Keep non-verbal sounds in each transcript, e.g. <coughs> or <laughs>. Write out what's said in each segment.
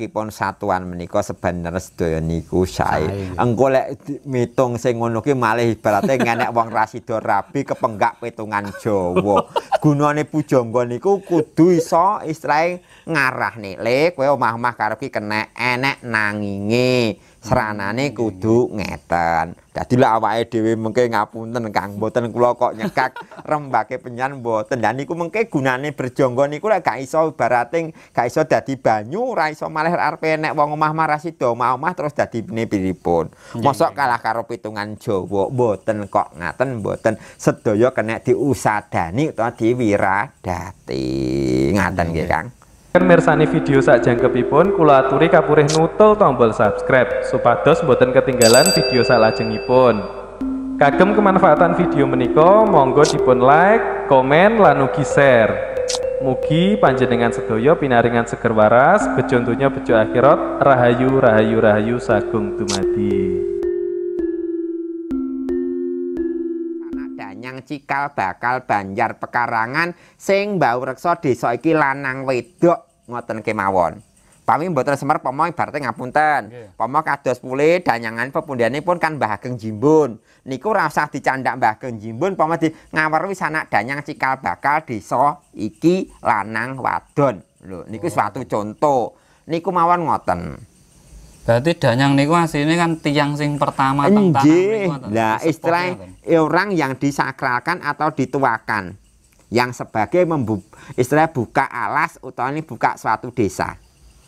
kipun satuan menikah sebener sedaya niku saya Engko lek mitung sing ngono ki malih ibarate ngenek wong rasido rabi kepenggak pitungan jowo Gunane pujangga niku kudu iso istilahe ngarah nih. lek kowe omah-omah karep ki kenek enek nanginge seranane kudu ngeten. Dadi lak awak dhewe mungkin ngapunten Kang boten kulo kok nyekak <laughs> rembake penyan boten. Lah niku gunane berjonggo niku lek gak iso ibarating gak iso dadi banyu, ora iso malih arep enek wong omah marah sida omah-omah terus dadi piripun. Iya, Mosok iya. kalah karo pitungan Jawa boten kok ngaten boten sedoyo kena diusadani utawa diwiradati. Ngaten nggih iya. Kang. Kan mirsani video sak jangkepipun kula aturi kapurih nutul tombol subscribe supados boten ketinggalan video salajengipun. Kagem kemanfaatan video meniko, monggo dipun like, komen lan ugi share. Mugi panjenengan sedaya pinaringan seger waras, bejo donya bejo akhirat, rahayu rahayu rahayu sagung dumadi. Menyang Cikal Bakal Banjar Pekarangan sing bau reksa desa iki lanang wedok ngoten kemawon. Pami mboten semer pomo ibarate ngapunten. Pomo kados pulih danyangan pun kan Mbah Ageng Jimbun. Niku ora usah dicandak Mbah Ageng Jimbun pomo di ngawer wis anak danyang cikal bakal desa iki lanang wadon. Lho niku oh. suatu contoh. Niku mawon ngoten. Berarti danyang niku asline kan tiang sing pertama teng tanah niku. Lah istilah orang yang disakralkan atau dituakan yang sebagai membu istilah buka alas utawa ini buka suatu desa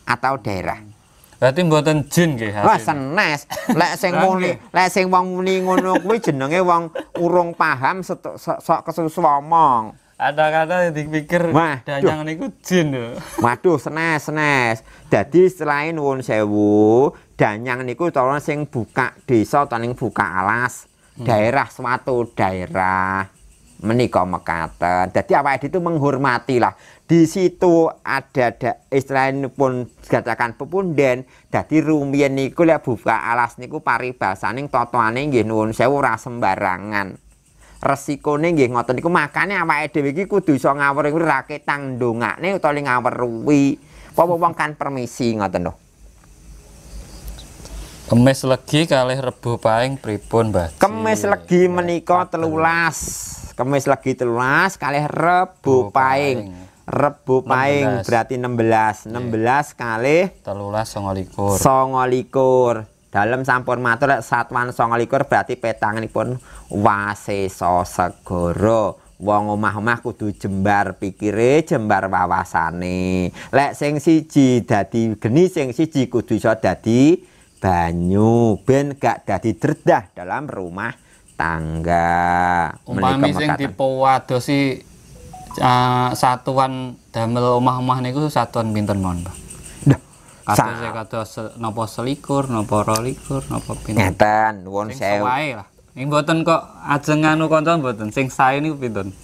atau daerah. Berarti buatan jin nggih Wah senes. <laughs> Lek sing muni, lek sing wong muni ngono kuwi jenenge wong urung paham sok so, kesusu omong. Ada kata yang dipikir Wah, danyang niku jin lho. Waduh senes senes. Jadi selain nuwun sewu, danyang niku cara sing buka desa utawa buka alas. Hmm. daerah suatu daerah menikah mekaten. jadi apa itu menghormati lah. Di situ ada da, pun dikatakan pepunden. jadi rumiyin niku lek buka alas niku paribasaning totoane gini nuwun sewu ora sembarangan. Resikone nggih ngotot niku makane apa itu iki kudu ngawer ngawur iku raketang nih utawa ngawur ruwi. pokok kan permisi ngoten loh Kemis legi kali rebu paing pripun Mbah? Kemis iya, legi iya, menikah telulas. Kemis legi telulas kali rebu paing. rebu paing berarti 16. 16 belas iya. kali. telulas songolikur. Songolikur dalam sampur matur satuan songolikur berarti pun Wasesa Segara. wong omah-omah kudu jembar pikire, jembar wawasane. Lek sing siji dadi geni, sing siji kudu iso dadi banyu ben gak dadi derdah dalam rumah tangga umpami sing dipawadosi uh, satuan damel omah-omah niku satuan pinten mawon Pak Kados ya, kados napa selikur napa rolikur napa pinten ngeten nuwun sewu wae lah ing mboten kok ajeng anu kanca mboten sing saya ini pinten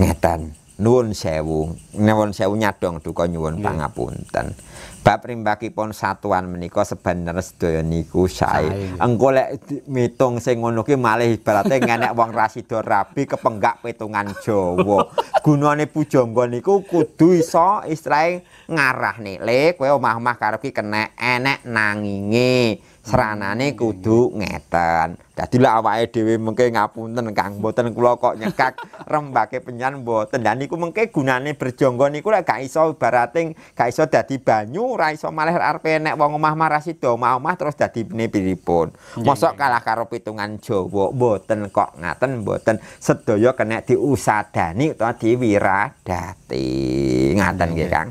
ngeten nuwun sewu nuwun sewu nyadong duka nyuwun pangapunten bab rimbakipun satuan menika sebenere sedaya niku sae engko lek mitung sing ngono ki malih ibarate ngenek wong rasida rabi kepenggak petungan Jawa gunane pujangga niku kudu iso istilahe ngarah nih le kowe omah-omah karo ki enek nanginge seranane kudu ngeten. Dadilah awak dhewe mungkin ngapunten Kang, boten kulo kok nyekak <laughs> rembake penyan boten dan niku mengke gunane berjonggo niku lek gak iso ibarating gak iso banyu, rai iso malih arep enek wong omah marah sida omah-omah terus dadi piripun. Iya, Mosok iya. kalah karo pitungan Jawa mboten kok ngaten boten sedoyo kena diusadani utawa diwiradati. Ngaten gitu Kang.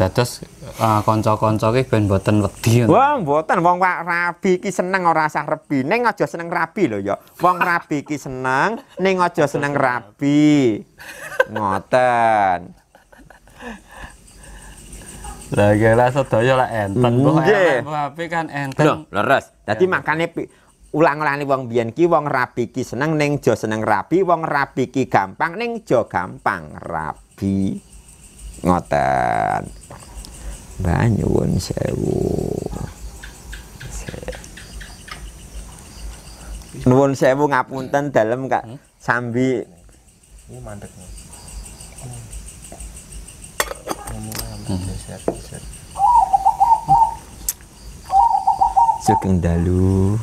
Dados Ah kanca-kanca ki ben mboten wedi. Wah, mboten wong rabi iki seneng ora sah rebi. Ning aja seneng rabi lho ya. Wong rabi iki seneng, ning aja seneng rabi. Ngoten. Lah iya lah sedaya lah enten. Nggih. Rabi kan enten. Lho, leres. Dadi makane ulang-ulangi wong biyen ki wong rabi ki seneng ning jo seneng rabi, wong rabi ki gampang ning jo gampang rabi. Ngoten banyuwun sewu nuwun sewu ngapunten dalem kak hmm? sambi ini mantep nih Sugeng dalu.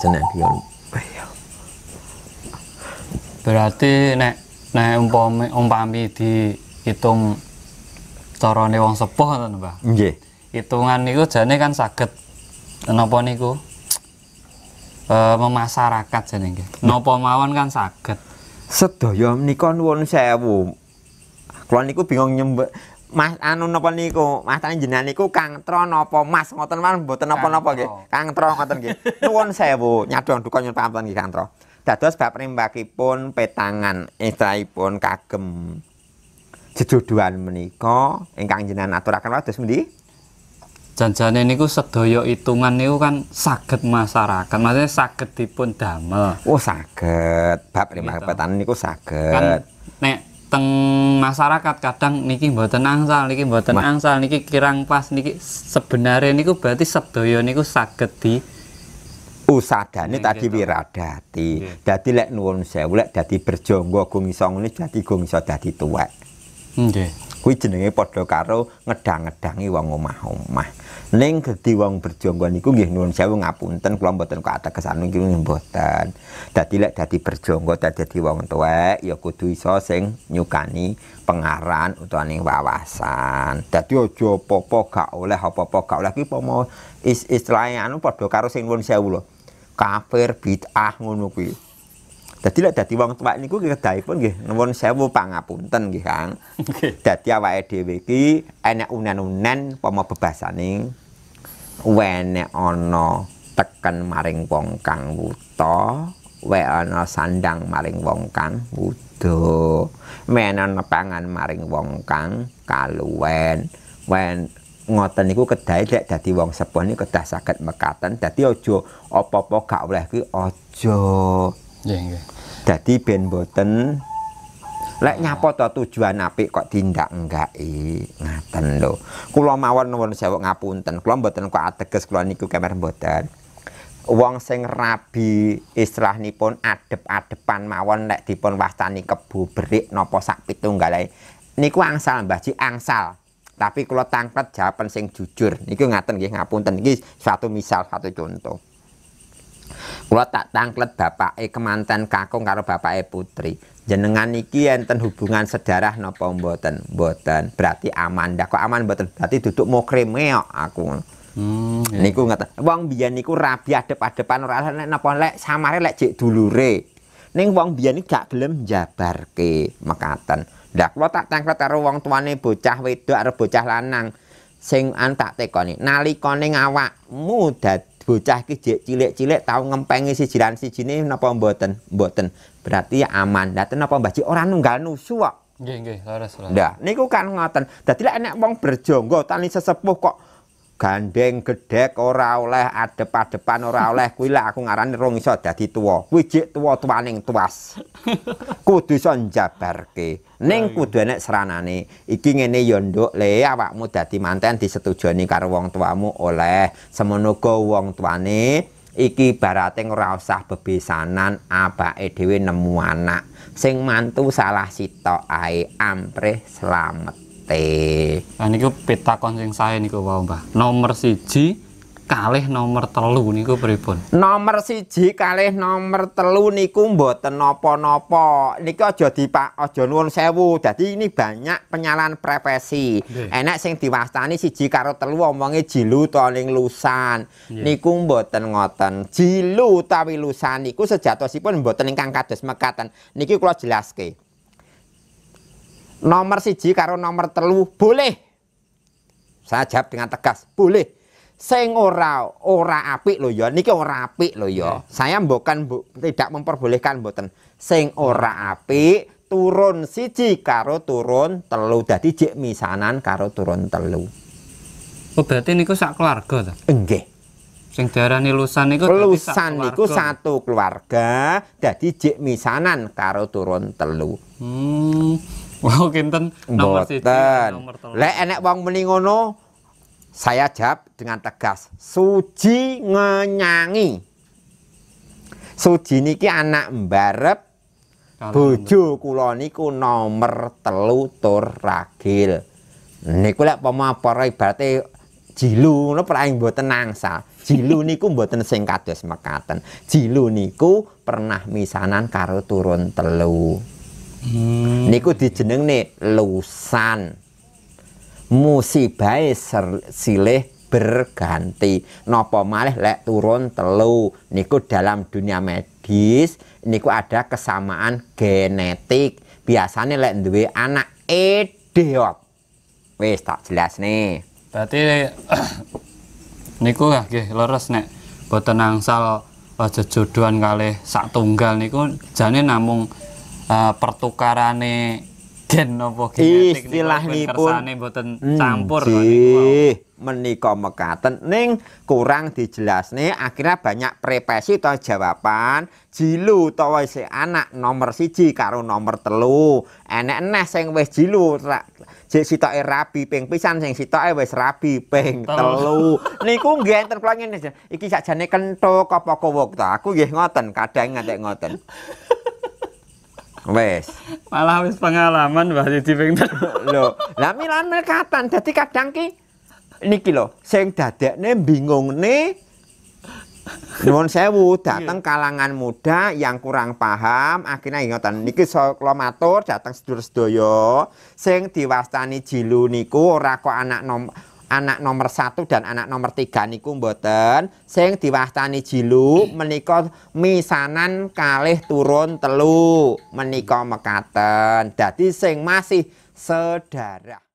Senadyan. Berarti nek nek umpami umpami di hitung corone wong sepuh ngoten, Mbah. Nggih. Hitungan niku jane kan saged napa niku? <tsk> E, memasarakat jane nggih. Napa mawon kan saged. Sedaya menika nuwun sewu. Kula niku bingung nyembek Mas anu napa niku? Mas jenengan niku Kang Tro napa Mas ngoten mawon mboten napa-napa nggih. Kang Tro ngoten nggih. <laughs> Nuwun sewu, nyadhong duka nyuwun pamunten nggih Kang Tro. Dados bab rimbakipun petangan istahipun kagem jejodohan menika ingkang jenengan aturaken wados mendi? Janjane niku sedaya hitungan niku kan saged masyarakat, maksudnya saged dipun damel. Oh, saged. Bab rimapetane gitu. niku saged. Kan nek teng masyarakat kadang niki mboten angsal niki mboten Ma angsal niki kirang pas niki sebenarnya niku berarti sedaya niku saged di usadane tadi gitu. wiradati. Dadi lek nuwun sewu lek dadi berjonggo gung iso ngene dadi gung iso dadi tuwek. Nggih. Kuwi jenenge padha karo ngedang-ngedangi wong omah-omah. Ning gedhi wong berjonggo gih nggih saya sewu ngapunten kula mboten kok ateges anu niku mboten. Dadi lek dadi berjonggo dadi dadi wong tuwek ya kudu iso sing nyukani pengaran utawa ning wawasan. Dadi aja apa gak oleh apa-apa gak oleh ki pomo istilahnya anu padha karo sing nuwun saya lho. Kafir bid'ah ngono kuwi. Dadi lek dadi wong tuwak niku pun nggih nuwun sewu pangapunten nggih Kang. Okay. Dadi awake dhewe iki enek unen-unen apa bebasane wene ana teken maring wong kang wuta, we ana sandang maring wong kang wuda. Menan pangan maring wong kang kaluwen. Wen ngoten niku kedai lek dadi wong sepuh niku kedah saged mekaten. Dadi aja apa-apa gak oleh kuwi aja. Jadi iya, iya. nggih. ben boten lek nyapa to tujuan apik kok tindak enggak i ngaten lho. Kula mawon nuwun sewu ngapunten. Kula mboten kok ateges kula niku kemer mboten. Wong sing rabi istilahnipun adep-adepan mawon lek dipun wastani kebo berik napa sak pitunggale niku angsal Mbah Ji angsal. Tapi kalau tangklet jawaban sing jujur niku ngaten nggih ngapunten iki satu misal satu contoh. Kalau tak tangklet e kemanten kakung karo bapak e putri. Jenengan iki enten hubungan sedarah nopo mboten? Mboten. Berarti aman. Dah kok aman mboten? Berarti duduk mau kremeo aku. Hmm, iya. niku ngata. Wong biyen niku rabi adep depan ora nek napa lek samare lek jek dulure. Ning wong biyen iki gak gelem jabarke mekaten. Lah kula tak tangklet karo wong tuane bocah wedok karo bocah lanang sing an tak Nali Nalikane awakmu muda bocah ki cilik-cilik tau ngempengi siji si sijine napa mboten? Mboten. Berarti ya aman. Lah napa Mbah Ji ora nunggal nusu kok. Nggih nggih, laras laras. Nah, niku kan ngoten. Dadi lek enek wong berjonggo tani sesepuh kok gandeng gedhek ora oleh adep-adepan ora oleh kuwi lek aku ngarani rong iso dadi tuwa kuwi jek tuwa tuaning tuas <laughs> kudu iso njabarke ning kudu enek seranane iki ngene ya nduk le awakmu dadi manten disetujoni karo wong tuamu oleh semono wong tuane iki barating ora usah bebesanan apake dhewe nemu anak sing mantu salah sitok ae amprih slamet Ini Nah niku pitakon sing sae niku wae, Mbah. Nomor siji kalih nomor telu niku pripun? Nomor siji kalih nomor telu niku mboten napa-napa. Niki aja dipak aja nuwun sewu. Dadi ini banyak penyalaan profesi. Enak sing diwastani siji karo telu omonge jilu to ning lusan. Niku mboten ngoten. Jilu utawi lusan niku sejatosipun mboten ingkang kados mekaten. Niki kula jelaske nomor siji karo nomor telu boleh saya jawab dengan tegas boleh sing ora ora apik lho ya niki ora apik lho ya yeah. saya bukan bu, tidak memperbolehkan mboten sing ora apik turun siji karo turun telu dadi jek misanan karo turun telu oh berarti niku sak keluarga ta nggih sing diarani lusan niku lusan niku satu keluarga dadi jek misanan karo turun telu hmm Wow, kinten nomor siji, nomor Lek enek wong muni ngono, saya jawab dengan tegas. suci ngenyangi. Suji niki anak mbarep bojo kula niku nomor telu tur ragil. Niku lek apa ibarate jilu ngono praing mboten nangsal. Jilu <laughs> niku mboten sing kados mekaten. Jilu niku pernah misanan karo turun telu. Hmm. Niku dijeneng nih lusan. Musibah silih berganti. nopo malih lek turun telu niku dalam dunia medis niku ada kesamaan genetik. Biasanya lek duwe anak idiot. Wis tak jelas nih. Berarti <coughs> niku lah gih leres nek buat angsal jodohan kali sak tunggal niku jane namung Eh, pertukaran nih gen apa genetik pun boten hmm, campur hmm, menika mekaten ning kurang nih akhirnya banyak prepesi atau jawaban jilu utawa si anak nomor siji karo nomor telu enek enek sing wis jilu si sitoke rapi ping pisan sing sitoke wis rabi telu niku nggih enten kula ngene iki sakjane kentuk apa tuh aku gih ngoten kadang ngantek ngoten wes malah wis pengalaman Mbah Didi ping lho lah milan melekatan dadi kadang ki niki lho sing dadekne bingungne Nuwun sewu datang iya. kalangan muda yang kurang paham akhirnya ingatan niki kula matur dateng sedulur sedaya sing diwastani jilu niku ora kok anak nom anak nomor satu dan anak nomor tiga niku mboten sing diwastani jilu menika misanan kalih turun telu menika mekaten dadi sing masih sedara